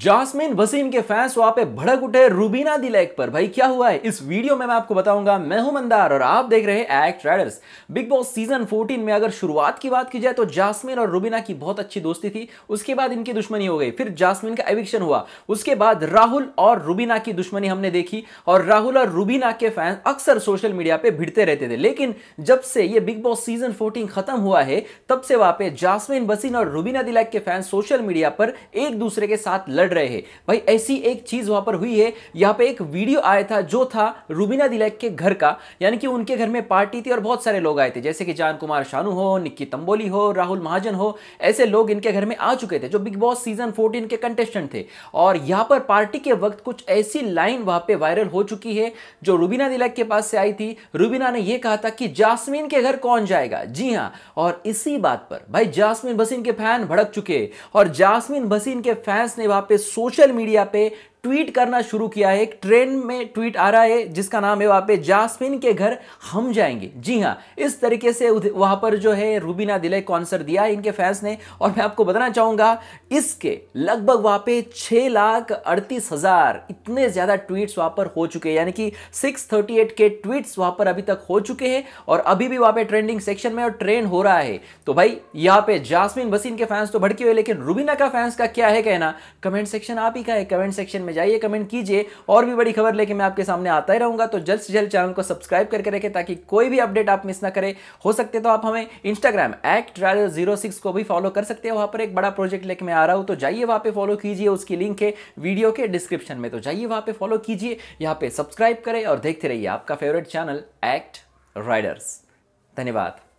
Jasmine Wasim के fans वहां पे भड़क उठे रूबीना दिलैक पर भाई क्या हुआ है इस वीडियो में मैं आपको बताऊंगा मैं हूं मंदार और आप देख रहे हैं act riders Bigg Boss season 14 में अगर शुरुआत की बात की जाए तो जासमिन और रूबीना की बहुत अच्छी दोस्ती थी उसके बाद इनकी दुश्मनी हो गई फिर जासमिन का एविक्शन हुआ उसके बाद राहुल और रूबीना की दुश्मनी हमने देखी और राहुल और रूबीना के फैंस अक्सर सोशल मीडिया पर भिड़ते रहते थे लेकिन जब से ये बिग बॉस सीजन फोर्टीन खत्म हुआ है तब से वहां पर जासमिन वसीन और रूबीना दिलैक के फैंस सोशल मीडिया पर एक दूसरे के साथ लड़ रहे हैं भाई ऐसी एक चीज़ वहां पर हुई है यहाँ पे एक वीडियो आया था जो था रूबीना दिलैक के घर का यानी कि उनके घर में पार्टी थी और बहुत सारे लोग आए थे जैसे कि जान कुमार शानू हो निक्की तंबोली हो राहुल महाजन हो ऐसे लोग इनके घर में आ चुके थे जो बिग बॉस सीजन फोर्टीन के कंटेस्टेंट थे और यहाँ पर पार्टी के वक्त कुछ ऐसी लाइन वहां पर वायरल हो चुकी है जो रूबीना दिलैक के पास से आई थी रूबीना ने यह कहा था कि जासमीन के घर कौन जाएगा जी हाँ और इसी बात पर भाई जासमीन भसीन के फैन भड़क चुके और जासमीन भसीन के फैंस ने वहां पे सोशल मीडिया पे ट्वीट करना शुरू किया है एक ट्रेन में ट्वीट आ रहा है जिसका नाम है वहाँ पे जासमिन के घर हम जाएंगे जी हाँ इस तरीके से वहाँ पर जो है रूबीना दिले कॉन्सर्ट दिया इनके फैंस ने और मैं आपको बताना चाहूँगा इसके लगभग वहाँ पे छः लाख अड़तीस हज़ार इतने ज़्यादा ट्वीट्स वहाँ पर हो चुके हैं यानी कि सिक्स थर्टी एट के ट्वीट्स वहाँ पर अभी तक हो चुके हैं और अभी भी वहाँ पर ट्रेंडिंग सेक्शन में और ट्रेंड हो रहा है तो भाई यहाँ पे जासमिन बसीन के फैंस तो भड़के हुए लेकिन रूबीना का फैंस का क्या है कहना कमेंट सेक्शन आप ही का है कमेंट सेक्शन में में जाइए कमेंट कीजिए और भी बड़ी खबर लेके मैं आपके सामने आता ही रहूंगा तो जल्द से जल्द चैनल को सब्सक्राइब करके रखें ताकि कोई भी अपडेट आप मिस ना करें हो सकते तो आप हमें इंस्टाग्राम एक्ट को भी फॉलो कर सकते हैं वहां पर एक बड़ा प्रोजेक्ट लेके मैं आ रहा हूं तो जाइए वहां पर फॉलो कीजिए उसकी लिंक है वीडियो के डिस्क्रिप्शन में तो जाइए वहां पर फॉलो कीजिए यहाँ पे सब्सक्राइब करें और देखते रहिए आपका फेवरेट चैनल एक्ट राइडर्स धन्यवाद